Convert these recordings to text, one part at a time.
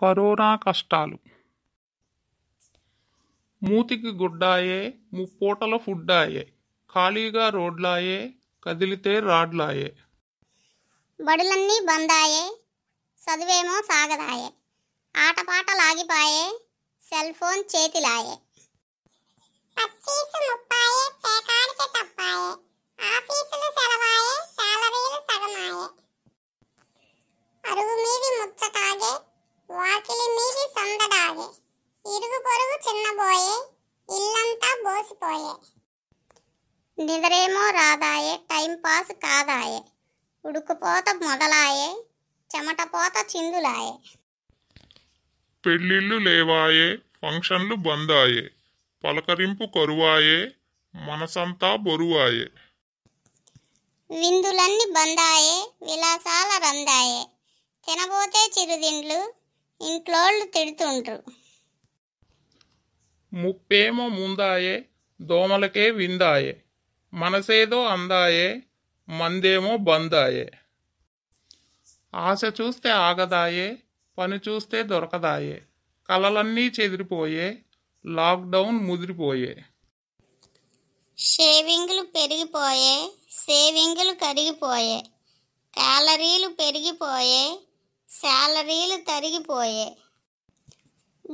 corona కష్టాలు మూతికి గుడ్డాయే ముప్పోటల ఫుడ్డాయే ఖాళీగా రోడ్లాయే కదిలితే రాడ్లాయే బడులన్నీ బందాయే చదువేమో సాగదాయే ఆటపాటలాగిపాయే సెల్ ఫోన్ చేతిలాయే అనబోయి ఇల్లంతా బోసిపోయే నిద్రేమో రాదాయే పాస్ కాదాయే ఉడుకుపోత మొదలాయే చెమటపోత చిందులాయే పెళ్ళిళ్ళు లేవాయే ఫంక్షన్లు బందాయే పలకరింపు కరువాయే మనసంతా బొరువాయే విందులన్నీ బందాయే విలాసాల రందాయే తినబోతే చిరుదిండ్లు ఇంట్లోళ్ళు తిడుతుంటారు ముప్పేమో ముందాయే దోమలకే విందాయే మనసేదో అందాయే మందేమో బందాయే ఆశ చూస్తే ఆగదాయే పని చూస్తే దొరకదాయే కలలన్నీ చెదిరిపోయే లాక్డౌన్ ముదిరిపోయే షేవింగ్లు పెరిగిపోయే సేవింగ్లు కరిగిపోయే క్యాలరీలు పెరిగిపోయే శాలరీలు తరిగిపోయే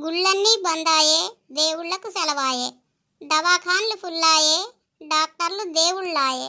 గుళ్ళన్నీ బందాయే దేవుళ్లకు సెలవాయే దవాఖాన్లు ఫుల్లాయే డాక్టర్లు దేవుళ్ళాయే